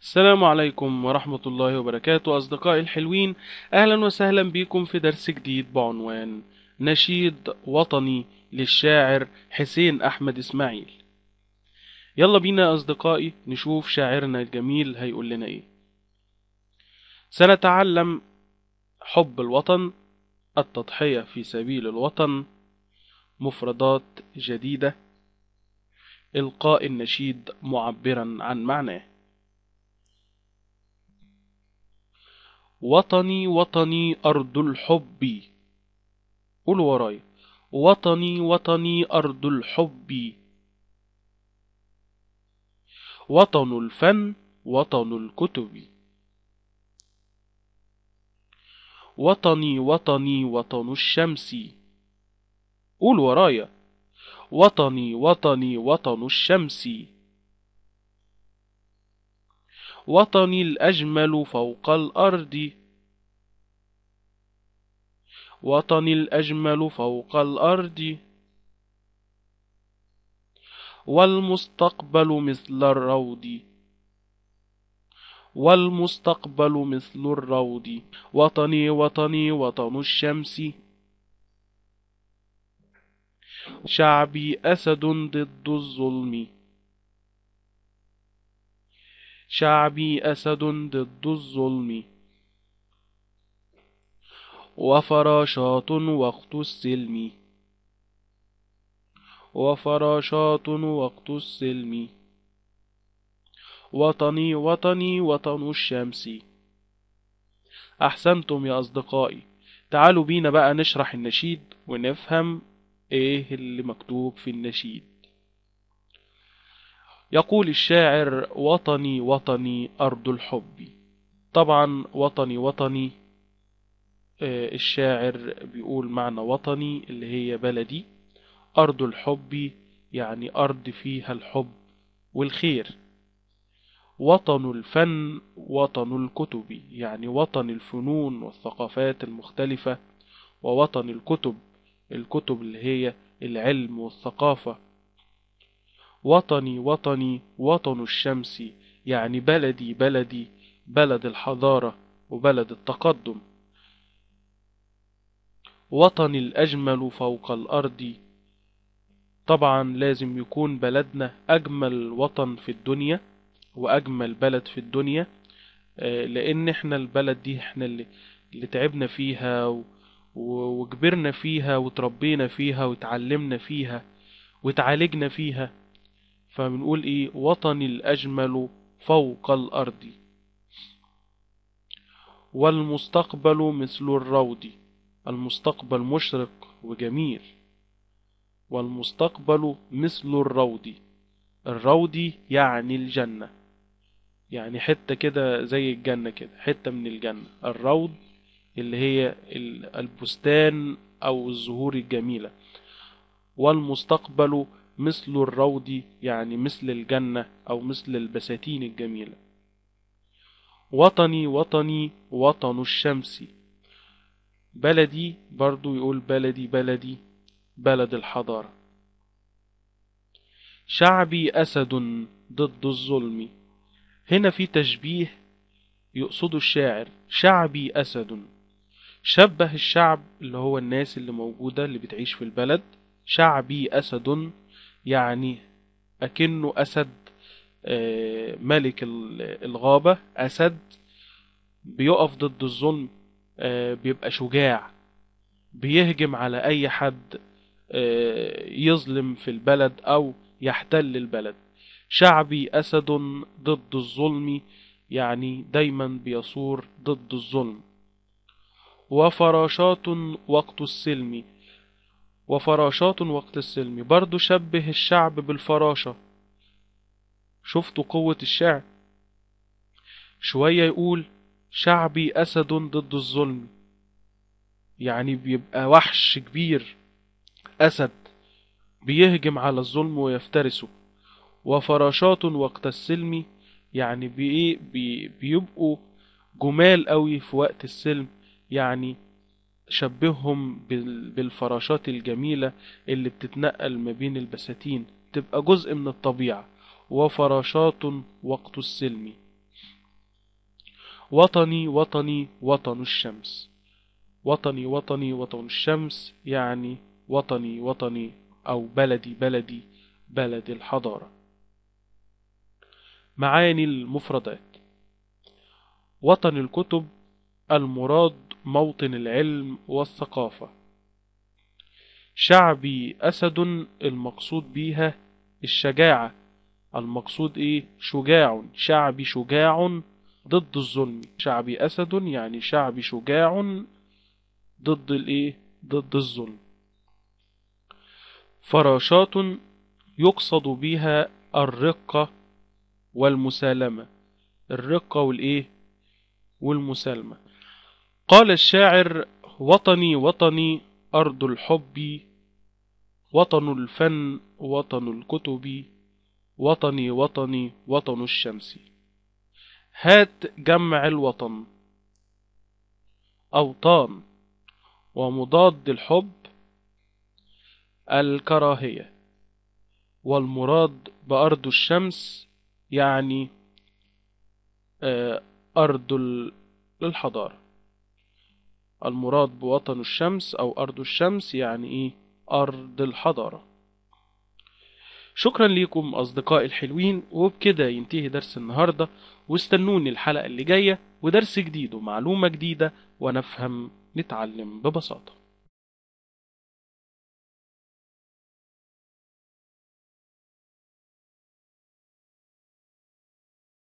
السلام عليكم ورحمة الله وبركاته أصدقائي الحلوين أهلا وسهلا بكم في درس جديد بعنوان نشيد وطني للشاعر حسين أحمد إسماعيل يلا بينا أصدقائي نشوف شاعرنا الجميل هيقول لنا إيه سنتعلم حب الوطن التضحية في سبيل الوطن مفردات جديدة إلقاء النشيد معبرا عن معناه وطني وطني أرض الحب قول ورايا وطني وطني أرض الحب وطن الفن وطن الكتب وطني وطني وطن الشمس قول ورايا وطني وطني وطن الشمس وطني الأجمل فوق الأرض وطني الأجمل فوق الأرض والمستقبل مثل الروض والمستقبل مثل الروض وطني وطني وطن الشمس شعبي أسد ضد الظلم شعبي أسد ضد الظلم وفراشات وقت السلم وفراشات وقت السلم وطني وطني وطن الشمس أحسنتم يا أصدقائي تعالوا بينا بقى نشرح النشيد ونفهم ايه اللي مكتوب في النشيد يقول الشاعر وطني وطني أرض الحب طبعا وطني وطني آه، الشاعر بيقول معنى وطني اللي هي بلدي أرض الحب يعني أرض فيها الحب والخير وطن الفن وطن الكتب يعني وطن الفنون والثقافات المختلفة ووطن الكتب الكتب اللي هي العلم والثقافة وطني وطني وطن الشمس يعني بلدي بلدي بلد الحضارة وبلد التقدم وطني الأجمل فوق الأرض طبعا لازم يكون بلدنا أجمل وطن في الدنيا وأجمل بلد في الدنيا آه، لأن احنا البلد دي احنا اللي, اللي تعبنا فيها وكبرنا فيها وتربينا فيها وتعلمنا فيها وتعالجنا فيها فبنقول ايه وطني الأجمل فوق الأرض والمستقبل مثل الروض المستقبل مشرق وجميل والمستقبل مثل الروض الروض يعني الجنة يعني حتة كده زي الجنة كده حتة من الجنة الروض اللي هي البستان أو الزهور الجميلة والمستقبل مثل الروض يعني مثل الجنة أو مثل البساتين الجميلة وطني وطني وطن الشمس بلدي برضو يقول بلدي بلدي بلد الحضارة شعبي أسد ضد الظلم هنا في تشبيه يقصده الشاعر شعبي أسد شبه الشعب اللي هو الناس اللي موجودة اللي بتعيش في البلد شعبي أسد يعني أكنه أسد آه، ملك الغابة أسد بيقف ضد الظلم آه، بيبقى شجاع بيهجم على أي حد آه، يظلم في البلد أو يحتل البلد شعبي أسد ضد الظلم يعني دايما بيصور ضد الظلم وفراشات وقت السلم وفراشات وقت السلم برضو شبه الشعب بالفراشة شفتوا قوة الشعر شوية يقول شعبي أسد ضد الظلم يعني بيبقى وحش كبير أسد بيهجم على الظلم ويفترسه وفراشات وقت السلم يعني بي بيبقوا جمال قوي في وقت السلم يعني شبههم بالفراشات الجميلة اللي بتتنقل ما بين البساتين تبقى جزء من الطبيعة وفراشات وقت السلم وطني وطني وطن الشمس وطني وطني وطن الشمس يعني وطني وطني أو بلدي بلدي بلد الحضارة معاني المفردات وطن الكتب المراد موطن العلم والثقافة شعبي أسد المقصود بيها الشجاعة المقصود إيه شجاع شعبي شجاع ضد الظلم شعبي أسد يعني شعبي شجاع ضد الإيه ضد الظلم فراشات يقصد بها الرقة والمسالمة الرقة والإيه والمسالمة قال الشاعر وطني وطني أرض الحب وطن الفن وطن الكتب وطني وطني وطن الشمس هات جمع الوطن أوطان ومضاد الحب الكراهية والمراد بأرض الشمس يعني آه، أرض الحضارة المراد بوطن الشمس أو أرض الشمس يعني إيه أرض الحضارة شكرا ليكم أصدقائي الحلوين وبكده ينتهي درس النهاردة واستنوني الحلقة اللي جاية ودرس جديد ومعلومة جديدة ونفهم نتعلم ببساطة